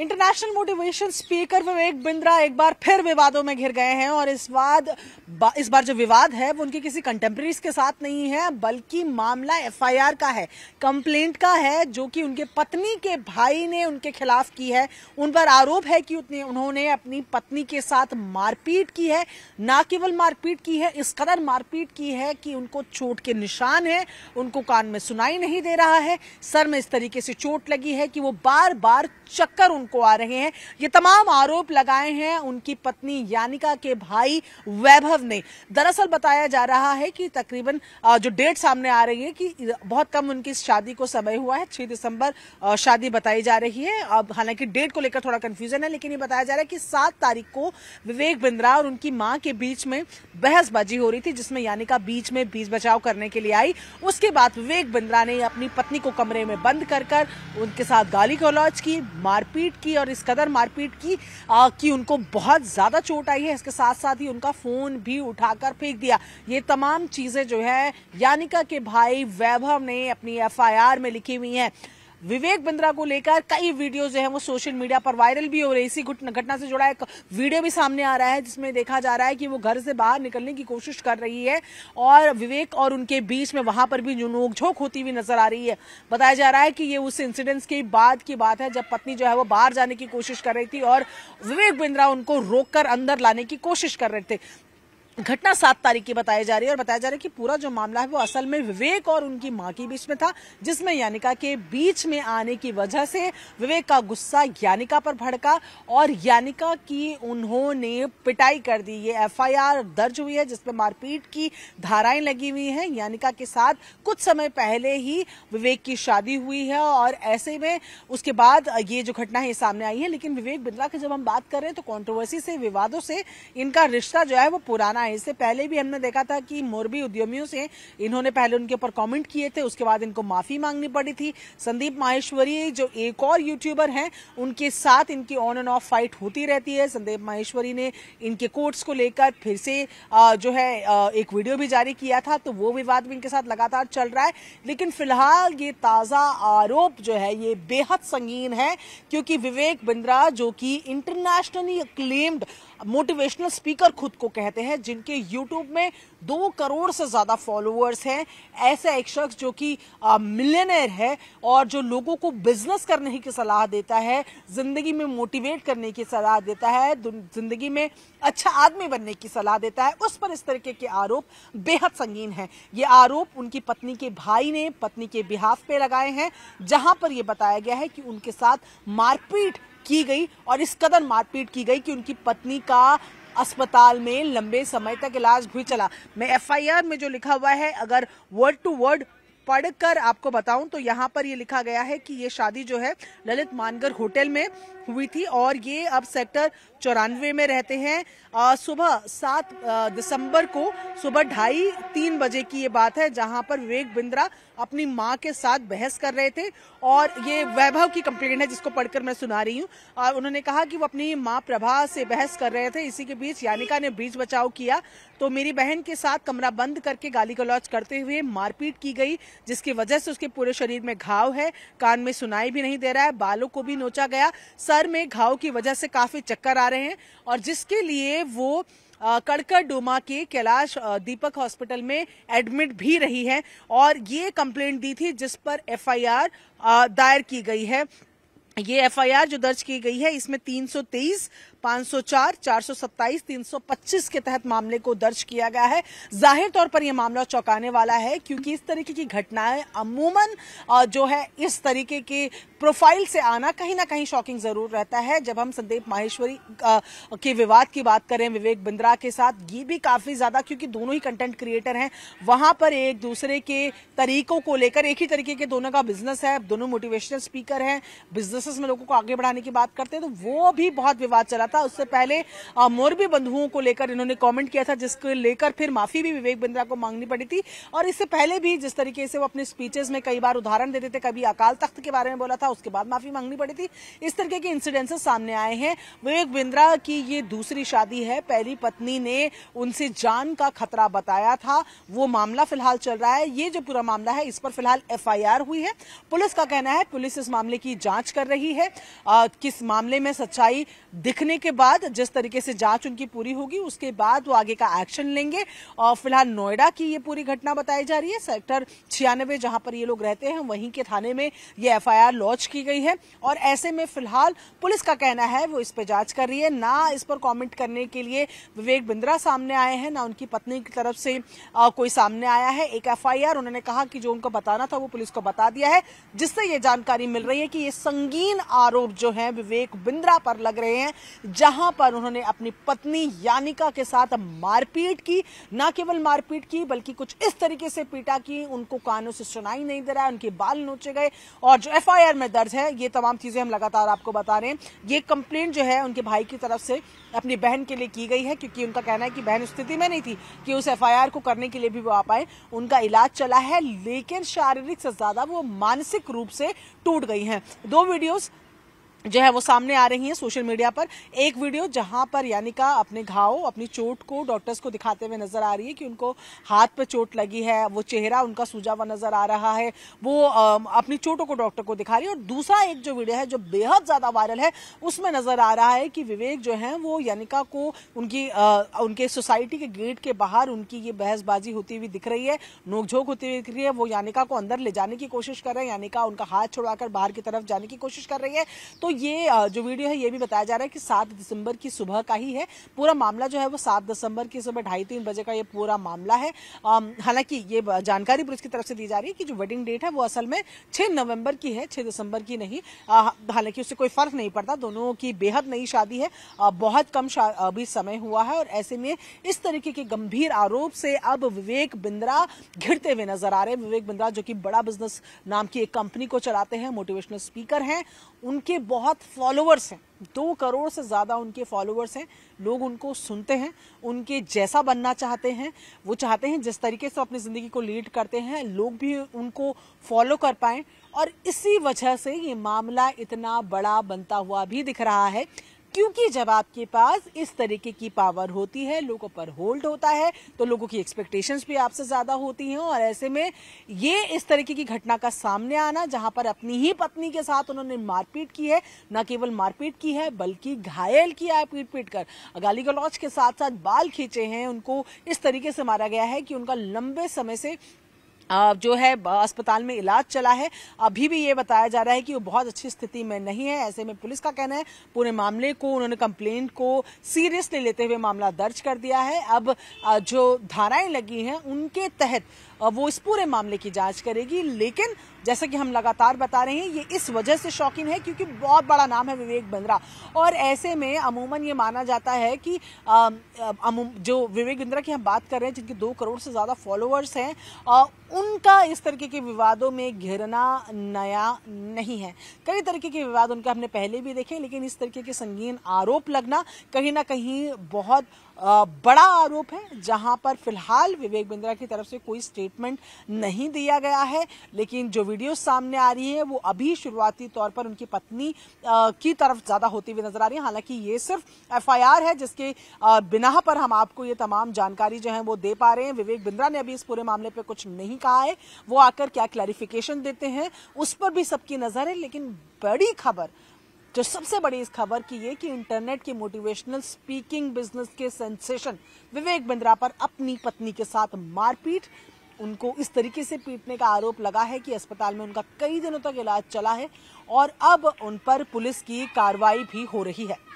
international motivation speaker Vivek Bindra एक बार फिर विवादों में घिर गए हैं और इस बार बा, इस बार जो विवाद है वो उनके किसी कंटेम्प्रेरीज के साथ नहीं है बल्कि मामला एफआईआर का है कंप्लेंट का है जो कि उनके पत्नी के भाई ने उनके खिलाफ की है उन पर आरोप है कि उतने उन्होंने अपनी पत्नी के साथ मारपीट की है ना केवल मारपीट की है इस कदर मारपीट की है कि उनको चोट के निशान है उनको कान में सुनाई नहीं दे रहा है सर में इस तरीके से चोट लगी है कि वो बार बार चक्कर उनको आ रहे हैं ये तमाम आरोप लगाए हैं उनकी पत्नी यानिका के भाई वैभव नहीं दरअसल बताया जा रहा है कि तकरीबन जो डेट सामने आ रही है कि बहुत कम उनकी शादी को समय हुआ है 6 दिसंबर शादी बताई जा रही है अब हालांकि डेट को लेकर थोड़ा कंफ्यूजन है लेकिन ये बताया जा रहा है कि सात तारीख को विवेक बिंद्रा और उनकी माँ के बीच में बहसबाजी हो रही थी जिसमें यानिका बीच में बीच बचाव करने के लिए आई उसके बाद विवेक बिंद्रा ने अपनी पत्नी को कमरे में बंद कर कर उनके साथ गाली गलौज की मारपीट की और इस कदर मारपीट की कि उनको बहुत ज्यादा चोट आई है इसके साथ साथ ही उनका फोन भी भी उठाकर फेंक दिया ये तमाम चीजें जो है यानिका के भाई वैभव ने अपनी एफआईआर में लिखी हुई है विवेक बिंद्रा को लेकर कई वीडियो जो है वो सोशल मीडिया पर वायरल भी हो रही इसी घटना से जुड़ा एक वीडियो भी सामने आ रहा है जिसमें देखा जा रहा है कि वो घर से बाहर निकलने की कोशिश कर रही है और विवेक और उनके बीच में वहां पर भी नोकझोंक होती हुई नजर आ रही है बताया जा रहा है कि ये उस इंसिडेंट्स के बाद की बात है जब पत्नी जो है वो बाहर जाने की कोशिश कर रही थी और विवेक बिंद्रा उनको रोक अंदर लाने की कोशिश कर रहे थे घटना सात तारीख की बताई जा रही है और बताया जा रहा है कि पूरा जो मामला है वो असल में विवेक और उनकी मां के बीच में था जिसमें यानिका के बीच में आने की वजह से विवेक का गुस्सा यानिका पर भड़का और यानिका की उन्होंने पिटाई कर दी ये एफआईआर दर्ज हुई है जिसमें मारपीट की धाराएं लगी हुई हैं यानिका के साथ कुछ समय पहले ही विवेक की शादी हुई है और ऐसे में उसके बाद ये जो घटना है सामने आई है लेकिन विवेक बिंद्रा की जब हम बात कर रहे हैं तो कॉन्ट्रोवर्सी से विवादों से इनका रिश्ता जो है वो पुराना है इससे पहले भी हमने देखा था कि मोरबी उद्यमियों से इन्होंने पहले उनके ऊपर कमेंट किए थे उसके बाद इनको माफी मांगनी पड़ी थी संदीप माहेश्वरी जो एक और यूट्यूबर हैं उनके साथ इनकी ऑन एंड ऑफ फाइट होती रहती है संदीप माहेश्वरी ने इनके कोर्ट्स को लेकर फिर से जो है एक वीडियो भी जारी किया था तो वो विवाद भी इनके साथ लगातार चल रहा है लेकिन फिलहाल ये ताजा आरोप जो है ये बेहद संगीन है क्योंकि विवेक बिंद्रा जो कि इंटरनेशनली क्लेम्ड मोटिवेशनल स्पीकर खुद को कहते हैं जिन जिनके YouTube में दो करोड़ से ज़्यादा फॉलोअर्स हैं ऐसा एक शख्स जो कि मिलियनर है और जो लोगों को बिजनेस करने की सलाह देता है ज़िंदगी में मोटिवेट करने की सलाह देता है ज़िंदगी में अच्छा आदमी बनने की सलाह देता है उस पर इस तरीके के आरोप बेहद संगीन है ये आरोप उनकी पत्नी के भाई ने पत्नी के बिहाफ पे लगाए हैं जहां पर यह बताया गया है कि उनके साथ मारपीट की गई और इस कदर मारपीट की गई कि उनकी पत्नी का अस्पताल में लंबे समय तक इलाज भी चला मैं एफआईआर में जो लिखा हुआ है अगर वर्ड टू वर्ड पढ़कर आपको बताऊं तो यहाँ पर ये लिखा गया है कि ये शादी जो है ललित मानगर होटल में हुई थी और ये अब सेक्टर चौरानवे में रहते हैं सुबह सात दिसंबर को सुबह ढाई तीन बजे की ये बात है जहां पर विवेक बिंद्रा अपनी माँ के साथ बहस कर रहे थे और ये वैभव की कंप्लेंट है जिसको पढ़कर मैं सुना रही हूँ और उन्होंने कहा कि वो अपनी माँ प्रभा से बहस कर रहे थे इसी के बीच यानिका ने बीच बचाव किया तो मेरी बहन के साथ कमरा बंद करके गाली गलौज करते हुए मारपीट की गई जिसकी वजह से उसके पूरे शरीर में घाव है कान में सुनाई भी नहीं दे रहा है बालों को भी नोचा गया सर में घाव की वजह से काफी चक्कर आ रहे हैं और जिसके लिए वो कड़कर डोमा के कैलाश दीपक हॉस्पिटल में एडमिट भी रही है और ये कंप्लेंट दी थी जिस पर एफआईआर दायर की गई है ये एफआईआर जो दर्ज की गई है इसमें 323 504, सौ के तहत मामले को दर्ज किया गया है जाहिर तौर पर यह मामला चौंकाने वाला है क्योंकि इस तरीके की घटनाएं अमूमन जो है इस तरीके के प्रोफाइल से आना कहीं ना कहीं शॉकिंग जरूर रहता है जब हम संदीप माहेश्वरी के विवाद की बात करें विवेक बिंद्रा के साथ ये भी काफी ज्यादा क्योंकि दोनों ही कंटेंट क्रिएटर हैं वहां पर एक दूसरे के तरीकों को लेकर एक ही तरीके के दोनों का बिजनेस है दोनों मोटिवेशनल स्पीकर हैं बिजनेसेस में लोगों को आगे बढ़ाने की बात करते हैं तो वो भी बहुत विवाद चला था उससे पहले मोरबी बंधुओं को लेकर इन्होंने कमेंट किया था जिसको लेकर फिर माफी भी विवेक बिंद्रा को मांगनी पड़ी थी और इससे पहले भी जिस तरीके से वो अपने स्पीचेस में कई बार उदाहरण देते थे कभी अकाल तख्त के बारे में बोला था उसके बाद माफी मांगनी पड़ी थी इस तरीके के इंसिडेंसेस सामने आए हैं विवेक बिंद्रा की ये दूसरी शादी है पहली पत्नी ने उनसे जान का खतरा बताया था वो मामला फिलहाल चल रहा है ये जो पूरा मामला है इस पर फिलहाल एफ हुई है पुलिस का कहना है पुलिस इस मामले की जांच कर रही है आ, किस मामले में सच्चाई दिखने के बाद जिस तरीके से जांच उनकी पूरी होगी उसके बाद वो आगे का एक्शन लेंगे और फिलहाल नोएडा की ये पूरी घटना बताई जा रही है सेक्टर छियानवे जहां पर ये लोग रहते हैं वहीं के थाने में ये एफ लॉन्च की गई है और ऐसे में फिलहाल पुलिस का कहना है वो इस पर जांच कर रही है ना इस पर कॉमेंट करने के लिए विवेक बिंद्रा सामने आए हैं ना उनकी पत्नी की तरफ से कोई सामने आया है एक एफ उन्होंने कहा कि जो उनको बताना था वो पुलिस को बता दिया है जिससे ये जानकारी मिल रही है कि ये संगीन आरोप जो है विवेक बिंद्रा पर लग रहे हैं जहां पर उन्होंने अपनी पत्नी यानिका के साथ मारपीट की ना केवल मारपीट की बल्कि कुछ इस तरीके से पीटा की उनको कानों से सुनाई नहीं दे रहा उनके बाल नोचे गए और जो एफ में दर्ज है ये तमाम चीजें हम लगातार आपको बता रहे हैं ये कंप्लेन जो है उनके भाई की तरफ से अपनी बहन के लिए की गई है क्योंकि उनका कहना है कि बहन स्थिति में नहीं थी कि उस एफ को करने के लिए भी वो आ पाए उनका इलाज चला है लेकिन शारीरिक से ज्यादा वो मानसिक रूप से टूट गई हैं दो वीडियोस जो है वो सामने आ रही हैं सोशल मीडिया पर एक वीडियो जहां पर यानिका अपने घाव अपनी चोट को डॉक्टर्स को दिखाते हुए नजर आ रही है कि उनको हाथ पर चोट लगी है वो चेहरा उनका सूजा हुआ नजर आ रहा है वो आ, अपनी चोटों को डॉक्टर को दिखा रही है और दूसरा एक जो वीडियो है जो बेहद ज्यादा वायरल है उसमें नजर आ रहा है कि विवेक जो है वो यानिका को उनकी आ, उनके सोसाइटी के गेट के बाहर उनकी ये बहसबाजी होती हुई दिख रही है नोकझोंक होती हुई दिख रही है वो यानिका को अंदर ले जाने की कोशिश कर रहे हैं यानिका उनका हाथ छुड़वाकर बाहर की तरफ जाने की कोशिश कर रही है तो ये जो वीडियो है ये भी बताया जा रहा है कि सात दिसंबर की सुबह का ही है पूरा मामला जो है वो सात दिसंबर की सुबह ढाई तीन बजे का ये पूरा मामला है हालांकि ये जानकारी पुलिस की तरफ से दी जा रही है कि जो वेडिंग डेट है वो असल में छह नवम्बर की है छह दिसंबर की नहीं हालांकि उससे कोई फर्क नहीं पड़ता दोनों की बेहद नई शादी है बहुत कम अभी समय हुआ है और ऐसे में इस तरीके के गंभीर आरोप से अब विवेक बिंद्रा घिरते हुए नजर आ रहे हैं विवेक बिंद्रा जो कि बड़ा बिजनेस नाम की एक कंपनी को चलाते हैं मोटिवेशनल स्पीकर हैं उनके बहुत बहुत फॉलोअर्स हैं दो करोड़ से ज़्यादा उनके फॉलोअर्स हैं लोग उनको सुनते हैं उनके जैसा बनना चाहते हैं वो चाहते हैं जिस तरीके से अपनी ज़िंदगी को लीड करते हैं लोग भी उनको फॉलो कर पाएँ और इसी वजह से ये मामला इतना बड़ा बनता हुआ भी दिख रहा है क्योंकि जब आपके पास इस तरीके की पावर होती है लोगों पर होल्ड होता है तो लोगों की एक्सपेक्टेशंस भी आपसे ज़्यादा होती हैं और ऐसे में ये इस तरीके की घटना का सामने आना जहां पर अपनी ही पत्नी के साथ उन्होंने मारपीट की है न केवल मारपीट की है बल्कि घायल किया है पीट पीट कर गाली गलौज के साथ साथ बाल खींचे हैं उनको इस तरीके से मारा गया है कि उनका लंबे समय से जो है अस्पताल में इलाज चला है अभी भी ये बताया जा रहा है कि वो बहुत अच्छी स्थिति में नहीं है ऐसे में पुलिस का कहना है पूरे मामले को उन्होंने कंप्लेंट को सीरियसली लेते हुए मामला दर्ज कर दिया है अब जो धाराएं लगी हैं उनके तहत वो इस पूरे मामले की जांच करेगी लेकिन जैसा कि हम लगातार बता रहे हैं ये इस वजह से शौकीन है क्योंकि बहुत बड़ा नाम है विवेक बिंद्रा और ऐसे में अमूमन ये माना जाता है कि आ, जो विवेक बिंद्रा की हम बात कर रहे हैं जिनके दो करोड़ से ज़्यादा फॉलोअर्स हैं उनका इस तरीके के विवादों में घिरना नया नहीं है कई तरीके के विवाद उनका हमने पहले भी देखे लेकिन इस तरीके के संगीन आरोप लगना कहीं ना कहीं बहुत बड़ा आरोप है जहां पर फिलहाल विवेक बिंद्रा की तरफ से कोई स्टेटमेंट नहीं दिया गया है लेकिन जो वीडियो सामने आ रही है वो अभी शुरुआती तौर पर उनकी पत्नी की तरफ ज्यादा होती हुई नजर आ रही है हालांकि ये सिर्फ एफआईआर है जिसके बिना पर हम आपको ये तमाम जानकारी जो है वो दे पा रहे हैं विवेक बिंद्रा ने अभी इस पूरे मामले पर कुछ नहीं कहा है वो आकर क्या क्लैरिफिकेशन देते हैं उस पर भी सबकी नजर है लेकिन बड़ी खबर जो सबसे बड़ी इस खबर की ये कि इंटरनेट की मोटिवेशनल स्पीकिंग बिजनेस के सेंसेशन विवेक बिंद्रा पर अपनी पत्नी के साथ मारपीट उनको इस तरीके से पीटने का आरोप लगा है कि अस्पताल में उनका कई दिनों तक इलाज चला है और अब उन पर पुलिस की कार्रवाई भी हो रही है